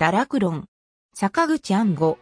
堕落論。坂口安吾。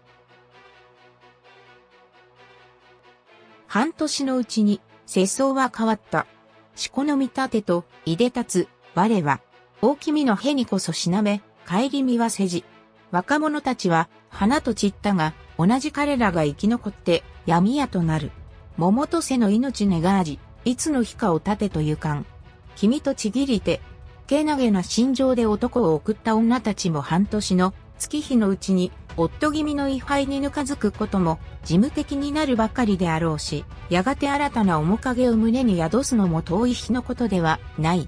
半年のうちに、世相は変わった。四考の見立てと、いでたつ、我は、大きみのへにこそしなめ、帰り見はせじ。若者たちは、花と散ったが、同じ彼らが生き残って、闇屋となる。桃と背の命願わじ、いつの日かを立てとゆかん。君とちぎりて、けなげな心情で男を送った女たちも半年の月日のうちに、夫気味の位牌にぬかづくことも、事務的になるばかりであろうし、やがて新たな面影を胸に宿すのも遠い日のことではない。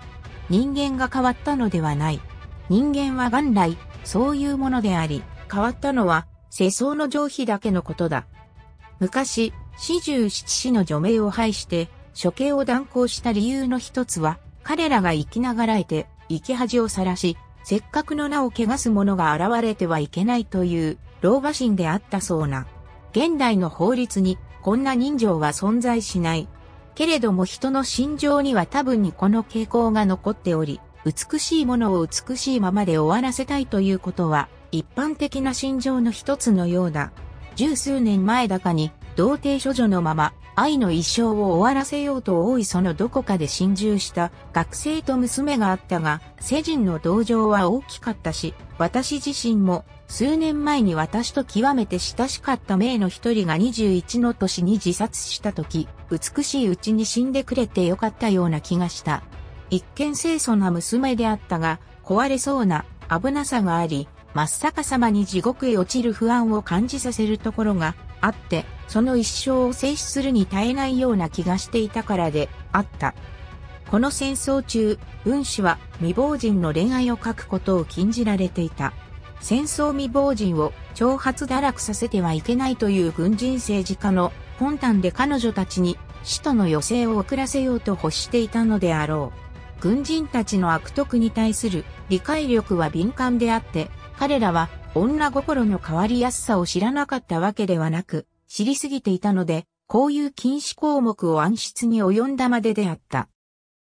人間が変わったのではない。人間は元来、そういうものであり、変わったのは、世相の上皮だけのことだ。昔、四十七士の除名を廃して、処刑を断行した理由の一つは、彼らが生きながらえて、生き恥をさらし、せっかくの名を汚す者が現れてはいけないという、老婆心であったそうな。現代の法律に、こんな人情は存在しない。けれども人の心情には多分にこの傾向が残っており、美しいものを美しいままで終わらせたいということは、一般的な心情の一つのようだ。十数年前だかに、童貞処女のまま、愛の一生を終わらせようと多いそのどこかで心中した学生と娘があったが、世人の同情は大きかったし、私自身も数年前に私と極めて親しかった名の一人が21の年に自殺した時、美しいうちに死んでくれてよかったような気がした。一見清楚な娘であったが、壊れそうな危なさがあり、真っ逆さまに地獄へ落ちる不安を感じさせるところがあって、その一生を制止するに耐えないような気がしていたからであった。この戦争中、文氏は未亡人の恋愛を書くことを禁じられていた。戦争未亡人を挑発堕落させてはいけないという軍人政治家の本胆で彼女たちに死との余生を遅らせようと欲していたのであろう。軍人たちの悪徳に対する理解力は敏感であって、彼らは女心の変わりやすさを知らなかったわけではなく、知りすぎていたので、こういう禁止項目を暗室に及んだまでであった。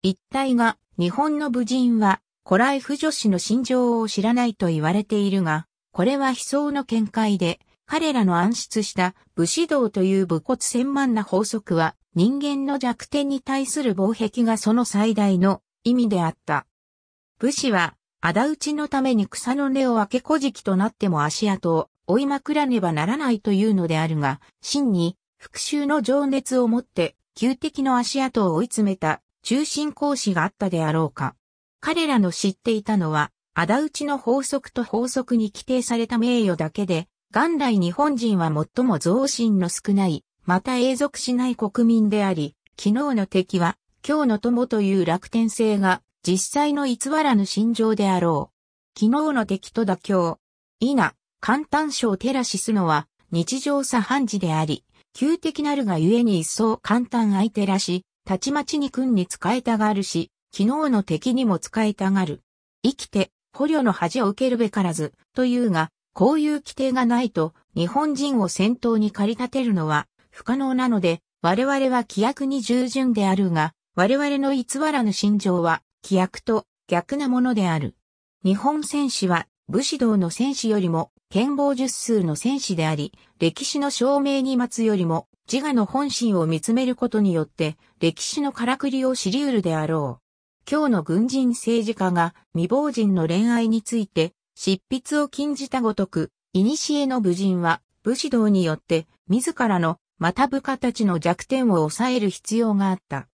一体が、日本の武人は、古来婦女子の心情を知らないと言われているが、これは悲壮の見解で、彼らの暗室した武士道という武骨千万な法則は、人間の弱点に対する防壁がその最大の意味であった。武士は、仇討ちのために草の根を分け小じきとなっても足跡を追いまくらねばならないというのであるが、真に復讐の情熱を持って旧敵の足跡を追い詰めた中心講師があったであろうか。彼らの知っていたのは、仇討ちの法則と法則に規定された名誉だけで、元来日本人は最も増進の少ない、また永続しない国民であり、昨日の敵は今日の友という楽天性が実際の偽らぬ心情であろう。昨日の敵と妥協。否、簡単を照らしすのは、日常茶飯事であり、旧的なるがゆえに一層簡単相手らし、たちまちに君に使えたがるし、昨日の敵にも使えたがる。生きて、捕虜の恥を受けるべからず、というが、こういう規定がないと、日本人を先頭に駆り立てるのは、不可能なので、我々は規約に従順であるが、我々の偽らぬ心情は、規約と逆なものである。日本戦士は、武士道の戦士よりも、剣謀術数の戦士であり、歴史の証明に待つよりも、自我の本心を見つめることによって、歴史のからくりを知り得るであろう。今日の軍人政治家が未亡人の恋愛について、執筆を禁じたごとく、古の武人は、武士道によって、自らの、また部下たちの弱点を抑える必要があった。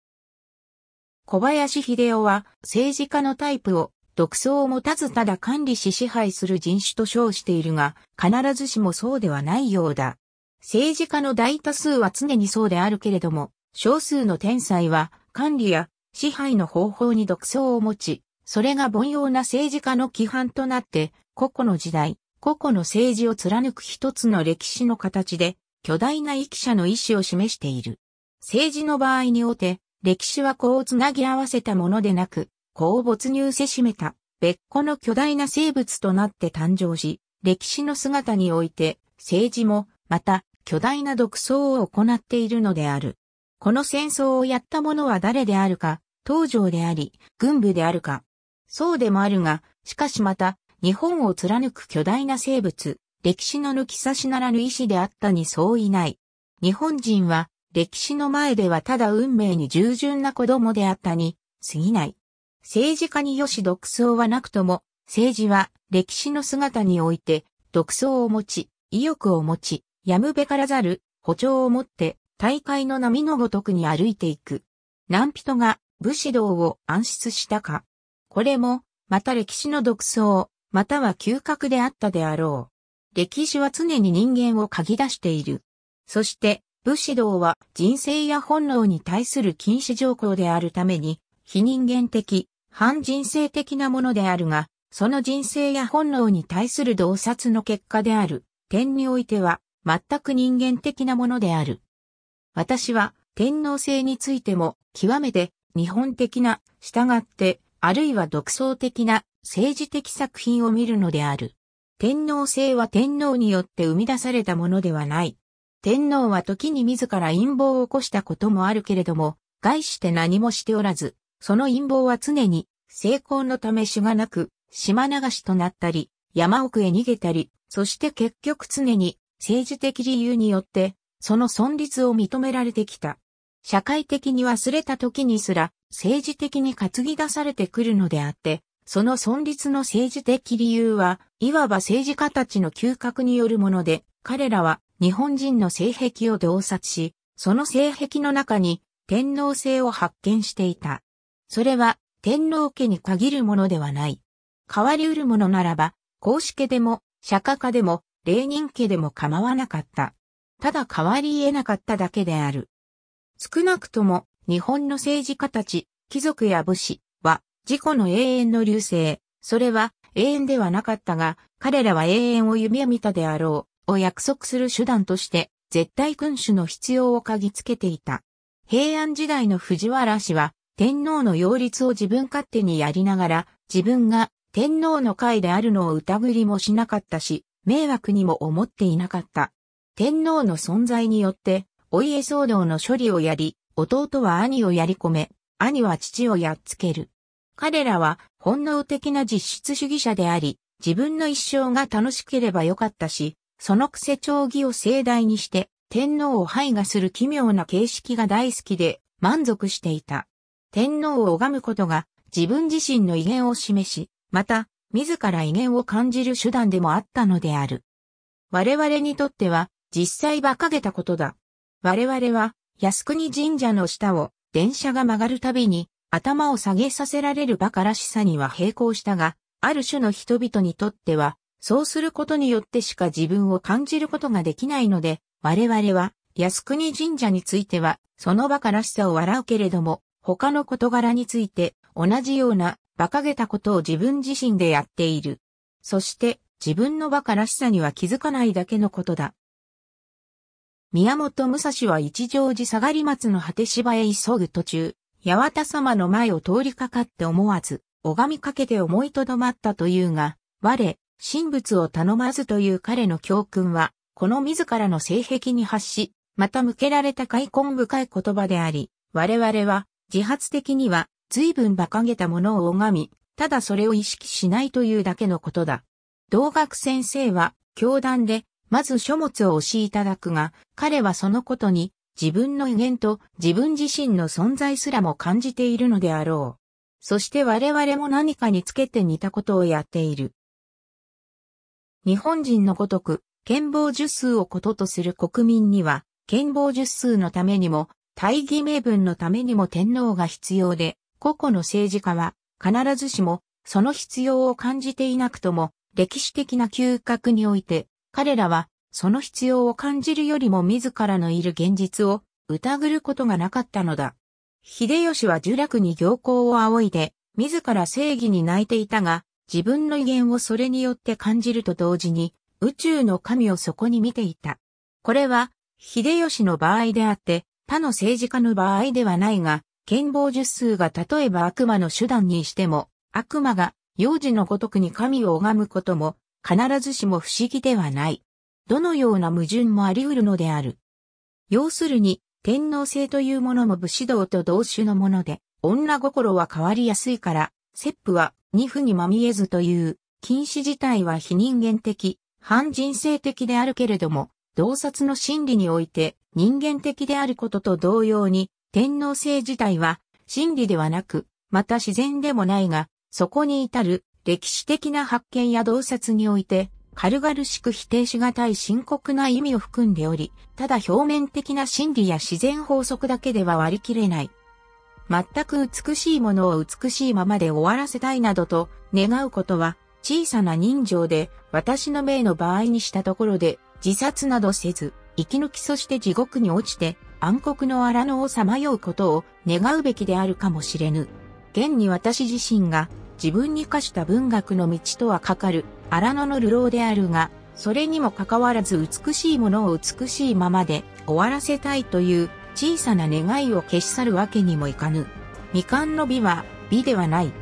小林秀夫は、政治家のタイプを、独創を持たずただ管理し支配する人種と称しているが、必ずしもそうではないようだ。政治家の大多数は常にそうであるけれども、少数の天才は管理や支配の方法に独創を持ち、それが凡庸な政治家の規範となって、個々の時代、個々の政治を貫く一つの歴史の形で、巨大な域者の意思を示している。政治の場合において、歴史はこうつなぎ合わせたものでなく、子没入せしめた、別個の巨大な生物となって誕生し、歴史の姿において、政治も、また、巨大な独創を行っているのである。この戦争をやった者は誰であるか、東条であり、軍部であるか。そうでもあるが、しかしまた、日本を貫く巨大な生物、歴史の抜き差しならぬ意志であったにそういない。日本人は、歴史の前ではただ運命に従順な子供であったに、過ぎない。政治家によし独創はなくとも、政治は歴史の姿において、独創を持ち、意欲を持ち、やむべからざる、歩調を持って、大会の波のごとくに歩いていく。何人が武士道を暗出したか。これも、また歴史の独創、または嗅覚であったであろう。歴史は常に人間を嗅ぎ出している。そして、武士道は人生や本能に対する禁止条項であるために、非人間的、反人生的なものであるが、その人生や本能に対する洞察の結果である点においては、全く人間的なものである。私は天皇制についても極めて日本的な、従って、あるいは独創的な政治的作品を見るのである。天皇制は天皇によって生み出されたものではない。天皇は時に自ら陰謀を起こしたこともあるけれども、概して何もしておらず、その陰謀は常に、成功のため主がなく、島流しとなったり、山奥へ逃げたり、そして結局常に、政治的理由によって、その存立を認められてきた。社会的に忘れた時にすら、政治的に担ぎ出されてくるのであって、その存立の政治的理由は、いわば政治家たちの嗅覚によるもので、彼らは日本人の性癖を洞察し、その性癖の中に天皇制を発見していた。それは天皇家に限るものではない。変わり得るものならば、公子家でも、釈迦家でも、霊人家でも構わなかった。ただ変わり得なかっただけである。少なくとも、日本の政治家たち、貴族や武士は、自己の永遠の流星、それは永遠ではなかったが、彼らは永遠を夢見たであろう、を約束する手段として、絶対君主の必要を嗅ぎつけていた。平安時代の藤原氏は、天皇の擁立を自分勝手にやりながら、自分が天皇の会であるのを疑りもしなかったし、迷惑にも思っていなかった。天皇の存在によって、お家騒動の処理をやり、弟は兄をやり込め、兄は父をやっつける。彼らは本能的な実質主義者であり、自分の一生が楽しければよかったし、そのくせ長儀を盛大にして、天皇を排がする奇妙な形式が大好きで満足していた。天皇を拝むことが自分自身の威厳を示し、また、自ら威厳を感じる手段でもあったのである。我々にとっては、実際馬鹿げたことだ。我々は、靖国神社の下を、電車が曲がるたびに、頭を下げさせられる馬鹿らしさには並行したが、ある種の人々にとっては、そうすることによってしか自分を感じることができないので、我々は、靖国神社については、その馬鹿らしさを笑うけれども、他の事柄について同じような馬鹿げたことを自分自身でやっている。そして自分の馬鹿らしさには気づかないだけのことだ。宮本武蔵は一乗寺下がり松の果て芝へ急ぐ途中、八幡様の前を通りかかって思わず、拝みかけて思いとどまったというが、我、神仏を頼まずという彼の教訓は、この自らの性癖に発し、また向けられた開墾深い言葉であり、我々は自発的には随分馬鹿げたものを拝み、ただそれを意識しないというだけのことだ。同学先生は教団でまず書物を教しいただくが、彼はそのことに自分の威厳と自分自身の存在すらも感じているのであろう。そして我々も何かにつけて似たことをやっている。日本人のごとく、健忘術数をこととする国民には、健忘術数のためにも、大義名分のためにも天皇が必要で、個々の政治家は必ずしもその必要を感じていなくとも、歴史的な嗅覚において、彼らはその必要を感じるよりも自らのいる現実を疑ることがなかったのだ。秀吉は呪楽に行幸を仰いで、自ら正義に泣いていたが、自分の威厳をそれによって感じると同時に、宇宙の神をそこに見ていた。これは、秀吉の場合であって、他の政治家の場合ではないが、権謀術数が例えば悪魔の手段にしても、悪魔が幼児のごとくに神を拝むことも、必ずしも不思議ではない。どのような矛盾もあり得るのである。要するに、天皇制というものも武士道と同種のもので、女心は変わりやすいから、切符は二夫にまみえずという、禁止自体は非人間的、反人性的であるけれども、洞察の心理において、人間的であることと同様に、天皇制自体は真理ではなく、また自然でもないが、そこに至る歴史的な発見や洞察において、軽々しく否定しがたい深刻な意味を含んでおり、ただ表面的な真理や自然法則だけでは割り切れない。全く美しいものを美しいままで終わらせたいなどと願うことは、小さな人情で私の命の場合にしたところで自殺などせず、息抜きそして地獄に落ちて暗黒の荒野をさまようことを願うべきであるかもしれぬ。現に私自身が自分に課した文学の道とはかかる荒野の流浪であるが、それにもかかわらず美しいものを美しいままで終わらせたいという小さな願いを消し去るわけにもいかぬ。未完の美は美ではない。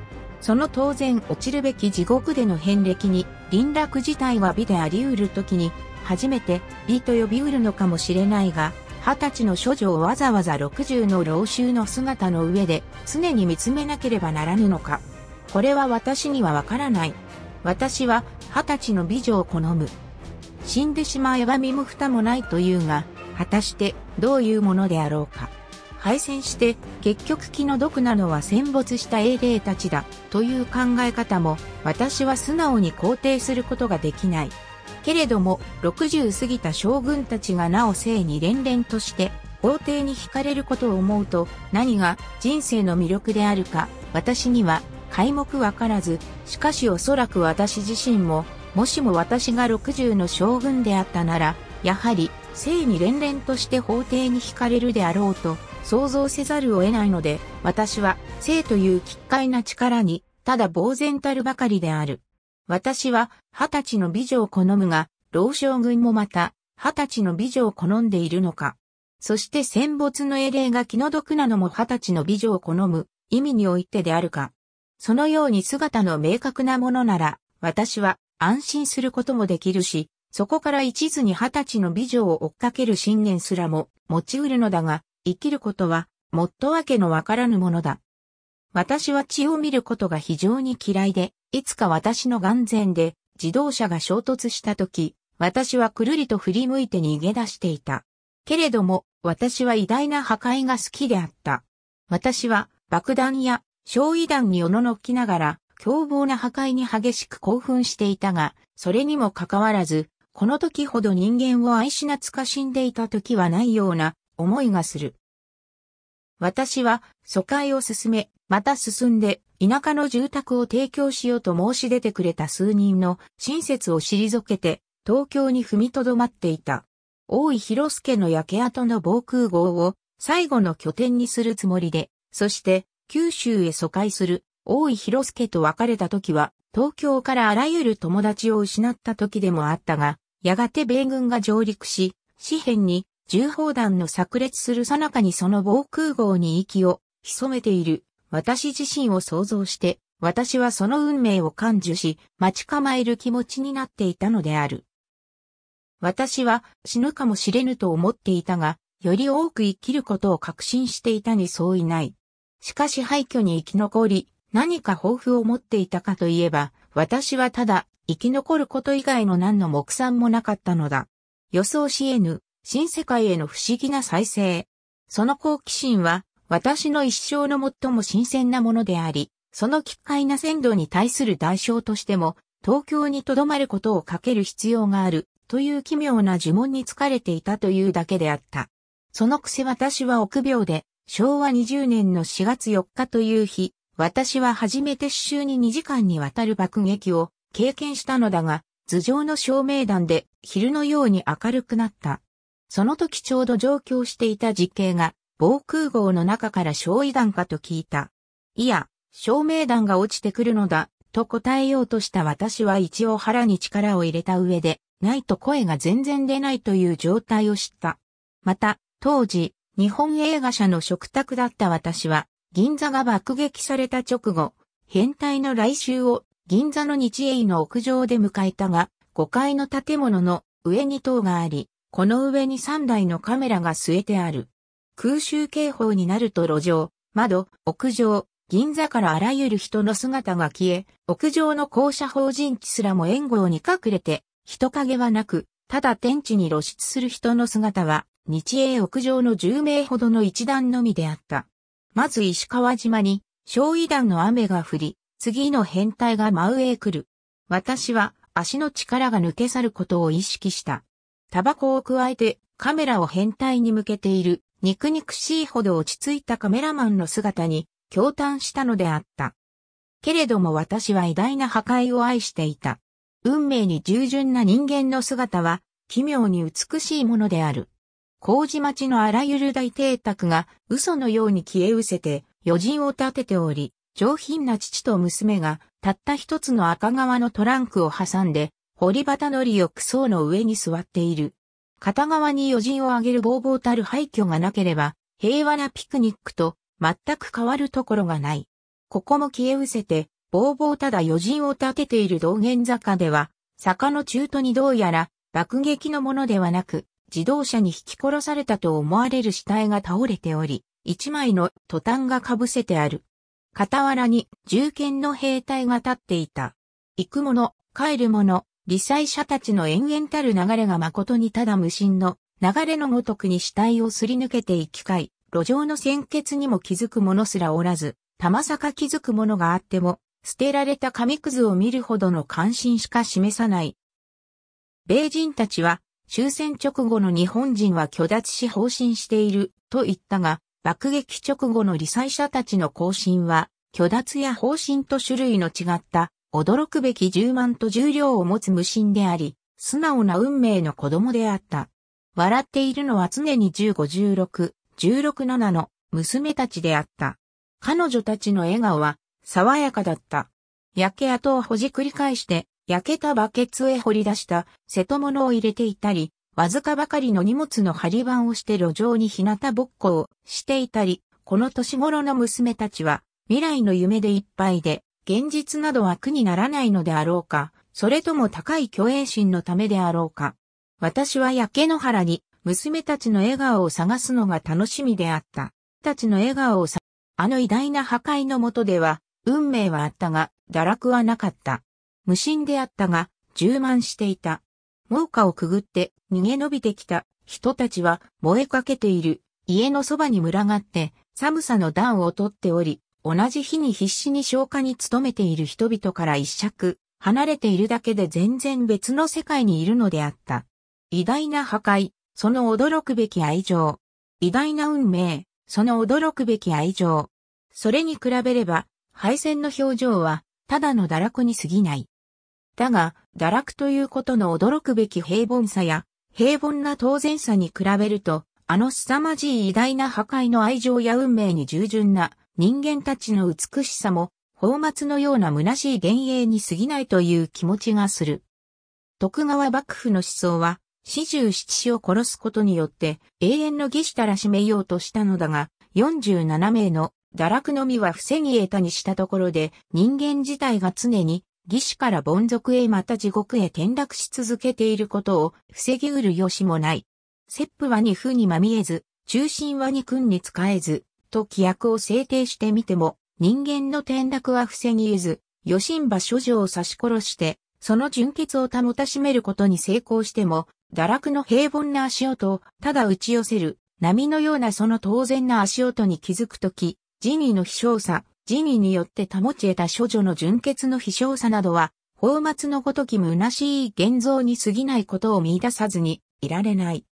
その当然落ちるべき地獄での遍歴に、輪落自体は美であり得る時に初めて美と呼びうるのかもしれないが、二十歳の処女をわざわざ60の老衆の姿の上で常に見つめなければならぬのか。これは私にはわからない。私は二十歳の美女を好む。死んでしまえば身も蓋もないというが、果たしてどういうものであろうか。敗戦して結局気の毒なのは戦没した英霊たちだという考え方も私は素直に肯定することができない。けれども、60過ぎた将軍たちがなお生に連々として、皇帝に惹かれることを思うと、何が人生の魅力であるか、私には、皆目わからず、しかしおそらく私自身も、もしも私が60の将軍であったなら、やはり、生に連々として法廷に惹かれるであろうと、想像せざるを得ないので、私は、生という奇怪な力に、ただ呆然たるばかりである。私は二十歳の美女を好むが、老将軍もまた二十歳の美女を好んでいるのか。そして戦没の英霊が気の毒なのも二十歳の美女を好む意味においてであるか。そのように姿の明確なものなら、私は安心することもできるし、そこから一途に二十歳の美女を追っかける信念すらも持ち得るのだが、生きることは、もっとわけのわからぬものだ。私は血を見ることが非常に嫌いで、いつか私の眼前で自動車が衝突した時、私はくるりと振り向いて逃げ出していた。けれども、私は偉大な破壊が好きであった。私は爆弾や焼夷弾におののきながら、凶暴な破壊に激しく興奮していたが、それにもかかわらず、この時ほど人間を愛し懐かしんでいた時はないような思いがする。私は疎開を進め、また進んで、田舎の住宅を提供しようと申し出てくれた数人の親切を退けて、東京に踏みとどまっていた。大井広助の焼け跡の防空壕を最後の拠点にするつもりで、そして九州へ疎開する大井広助と別れた時は、東京からあらゆる友達を失った時でもあったが、やがて米軍が上陸し、紙幣に銃砲弾の炸裂するさなかにその防空壕に息を潜めている私自身を想像して、私はその運命を感受し、待ち構える気持ちになっていたのである。私は死ぬかもしれぬと思っていたが、より多く生きることを確信していたにそういない。しかし廃墟に生き残り、何か抱負を持っていたかといえば、私はただ生き残ること以外の何の目算もなかったのだ。予想し得ぬ新世界への不思議な再生。その好奇心は、私の一生の最も新鮮なものであり、その奇怪な鮮度に対する代償としても、東京に留まることをかける必要がある、という奇妙な呪文に疲れていたというだけであった。そのくせ私は臆病で、昭和20年の4月4日という日、私は初めて週に2時間にわたる爆撃を経験したのだが、頭上の照明弾で昼のように明るくなった。その時ちょうど上京していた時刑が、防空壕の中から焼夷弾かと聞いた。いや、照明弾が落ちてくるのだ、と答えようとした私は一応腹に力を入れた上で、ないと声が全然出ないという状態を知った。また、当時、日本映画社の食卓だった私は、銀座が爆撃された直後、変態の来襲を銀座の日英の屋上で迎えたが、5階の建物の上に塔があり、この上に3台のカメラが据えてある。空襲警報になると路上、窓、屋上、銀座からあらゆる人の姿が消え、屋上の校舎法人地すらも援護に隠れて、人影はなく、ただ天地に露出する人の姿は、日英屋上の10名ほどの一段のみであった。まず石川島に、焼夷弾の雨が降り、次の変態が真上へ来る。私は足の力が抜け去ることを意識した。タバコを加えてカメラを変態に向けている肉肉しいほど落ち着いたカメラマンの姿に驚嘆したのであった。けれども私は偉大な破壊を愛していた。運命に従順な人間の姿は奇妙に美しいものである。麹町のあらゆる大邸宅が嘘のように消え失せて余人を立てており、上品な父と娘がたった一つの赤側のトランクを挟んで堀端則よクソの上に座っている。片側に余人を上げるぼうぼうたる廃墟がなければ、平和なピクニックと全く変わるところがない。ここも消え失せて、ぼうぼうただ余人を立てている道玄坂では、坂の中途にどうやら爆撃のものではなく、自動車に引き殺されたと思われる死体が倒れており、一枚のトタンが被せてある。傍らに銃剣の兵隊が立っていた。行く者、帰る者、理災者たちの延々たる流れが誠にただ無心の流れのごとくに死体をすり抜けていきかい、路上の鮮血にも気づく者すらおらず、たまさか気づく者があっても、捨てられた紙くずを見るほどの関心しか示さない。米人たちは、終戦直後の日本人は拒絶し方針していると言ったが、爆撃直後の理災者たちの行進は、虚脱や方針と種類の違った驚くべき10万と重量を持つ無心であり、素直な運命の子供であった。笑っているのは常に15、16、167の娘たちであった。彼女たちの笑顔は爽やかだった。焼け跡をほじくり返して、焼けたバケツへ掘り出した瀬戸物を入れていたり、わずかばかりの荷物の張り板をして路上に日向ぼっこをしていたり、この年頃の娘たちは未来の夢でいっぱいで、現実などは苦にならないのであろうか、それとも高い虚栄心のためであろうか。私は焼け野原に娘たちの笑顔を探すのが楽しみであった。たちの笑顔をさ、あの偉大な破壊のもとでは、運命はあったが、堕落はなかった。無心であったが、充満していた。猛火をくぐって逃げ延びてきた人たちは燃えかけている家のそばに群がって寒さの暖をとっており、同じ日に必死に消化に努めている人々から一尺、離れているだけで全然別の世界にいるのであった。偉大な破壊、その驚くべき愛情。偉大な運命、その驚くべき愛情。それに比べれば、敗戦の表情は、ただの堕落に過ぎない。だが、堕落ということの驚くべき平凡さや、平凡な当然さに比べると、あの凄まじい偉大な破壊の愛情や運命に従順な、人間たちの美しさも、宝末のような虚しい幻影に過ぎないという気持ちがする。徳川幕府の思想は、四十七子を殺すことによって永遠の義士たらしめようとしたのだが、四十七名の堕落のみは防ぎ得たにしたところで、人間自体が常に義士から凡俗へまた地獄へ転落し続けていることを防ぎうる由もない。切符は二風にまみえず、中心は二君に使えず、と規約を制定してみても、人間の転落は防ぎ得ず、余震馬諸女を刺し殺して、その純血を保たしめることに成功しても、堕落の平凡な足音をただ打ち寄せる、波のようなその当然な足音に気づくとき、ジニの飛翔さ、ジニによって保ち得た処女の純血の飛翔さなどは、宝末のごとき虚しい現像に過ぎないことを見出さずにいられない。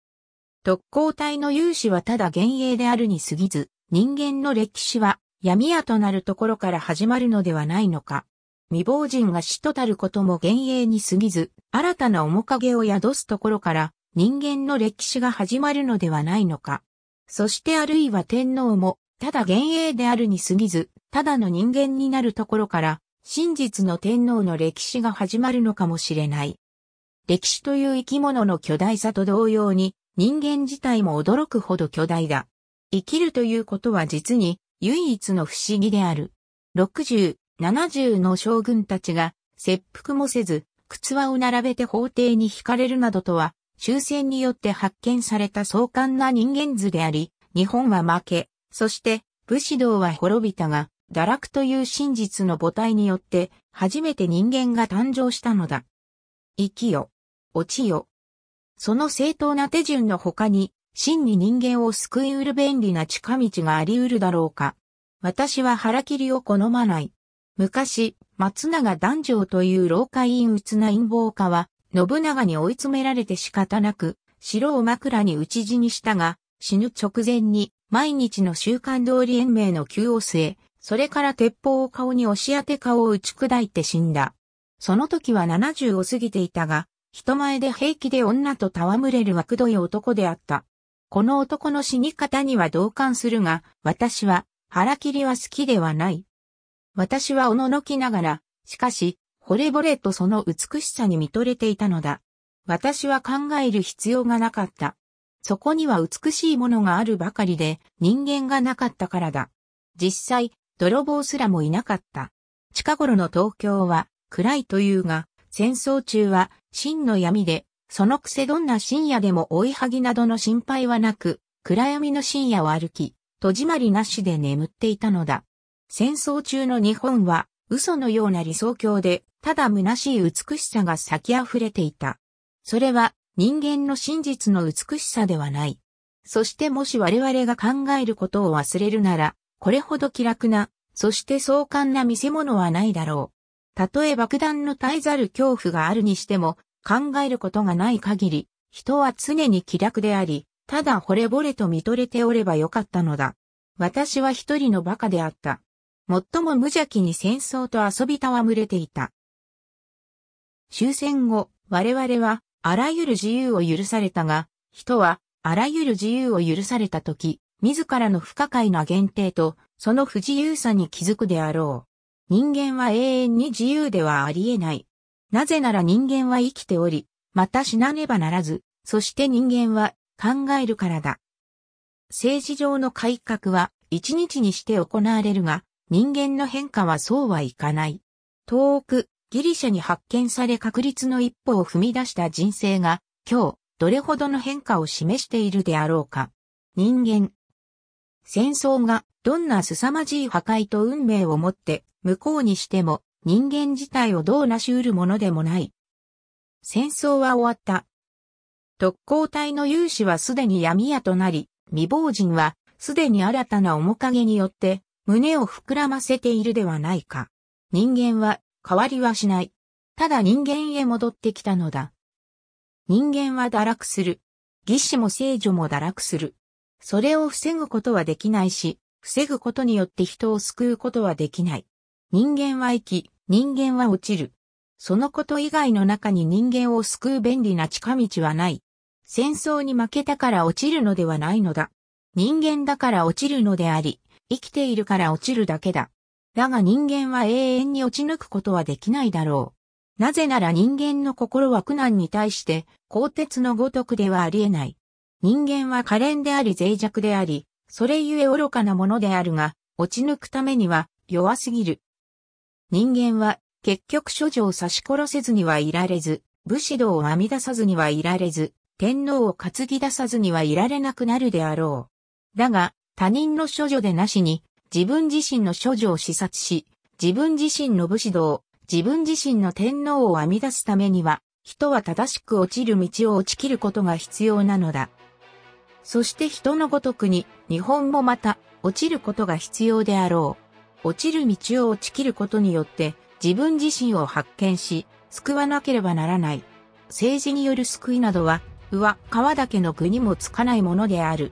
特攻隊の勇士はただ幻影であるに過ぎず、人間の歴史は闇屋となるところから始まるのではないのか。未亡人が死とたることも幻影に過ぎず、新たな面影を宿すところから人間の歴史が始まるのではないのか。そしてあるいは天皇も、ただ幻影であるに過ぎず、ただの人間になるところから、真実の天皇の歴史が始まるのかもしれない。歴史という生き物の巨大さと同様に、人間自体も驚くほど巨大だ。生きるということは実に唯一の不思議である。60、70の将軍たちが切腹もせず、靴輪を並べて法廷に惹かれるなどとは、終戦によって発見された壮観な人間図であり、日本は負け、そして武士道は滅びたが、堕落という真実の母体によって、初めて人間が誕生したのだ。生きよ、落ちよ。その正当な手順の他に、真に人間を救いうる便利な近道があり得るだろうか。私は腹切りを好まない。昔、松永男女という老下陰鬱な陰謀家は、信長に追い詰められて仕方なく、城を枕に討ち死にしたが、死ぬ直前に、毎日の習慣通り延命の急を据え、それから鉄砲を顔に押し当て顔を打ち砕いて死んだ。その時は70を過ぎていたが、人前で平気で女と戯れる枠どい男であった。この男の死に方には同感するが、私は腹切りは好きではない。私はおののきながら、しかし、惚れ惚れとその美しさに見とれていたのだ。私は考える必要がなかった。そこには美しいものがあるばかりで人間がなかったからだ。実際、泥棒すらもいなかった。近頃の東京は暗いというが、戦争中は真の闇でそのくせどんな深夜でも追いはぎなどの心配はなく、暗闇の深夜を歩き、戸締まりなしで眠っていたのだ。戦争中の日本は、嘘のような理想郷で、ただ虚しい美しさが咲き溢れていた。それは、人間の真実の美しさではない。そしてもし我々が考えることを忘れるなら、これほど気楽な、そして壮観な見せ物はないだろう。たとえ爆弾の絶えざる恐怖があるにしても、考えることがない限り、人は常に気楽であり、ただ惚れ惚れと見とれておればよかったのだ。私は一人の馬鹿であった。最も無邪気に戦争と遊び戯れていた。終戦後、我々は、あらゆる自由を許されたが、人は、あらゆる自由を許されたとき、自らの不可解な限定と、その不自由さに気づくであろう。人間は永遠に自由ではありえない。なぜなら人間は生きており、また死なねばならず、そして人間は考えるからだ。政治上の改革は一日にして行われるが、人間の変化はそうはいかない。遠く、ギリシャに発見され確率の一歩を踏み出した人生が、今日、どれほどの変化を示しているであろうか。人間。戦争がどんな凄まじい破壊と運命をもって、向こうにしても、人間自体をどうなし得るものでもない。戦争は終わった。特攻隊の勇士はすでに闇屋となり、未亡人はすでに新たな面影によって胸を膨らませているではないか。人間は変わりはしない。ただ人間へ戻ってきたのだ。人間は堕落する。義士も聖女も堕落する。それを防ぐことはできないし、防ぐことによって人を救うことはできない。人間は生き、人間は落ちる。そのこと以外の中に人間を救う便利な近道はない。戦争に負けたから落ちるのではないのだ。人間だから落ちるのであり、生きているから落ちるだけだ。だが人間は永遠に落ち抜くことはできないだろう。なぜなら人間の心は苦難に対して鋼鉄のごとくではありえない。人間は可憐であり脆弱であり、それゆえ愚かなものであるが、落ち抜くためには弱すぎる。人間は結局諸女を刺し殺せずにはいられず、武士道を編み出さずにはいられず、天皇を担ぎ出さずにはいられなくなるであろう。だが、他人の諸女でなしに、自分自身の諸女を視察し、自分自身の武士道、自分自身の天皇を編み出すためには、人は正しく落ちる道を落ち切ることが必要なのだ。そして人のごとくに、日本もまた、落ちることが必要であろう。落ちる道を落ちきることによって自分自身を発見し、救わなければならない。政治による救いなどは、上、川だけの具にもつかないものである。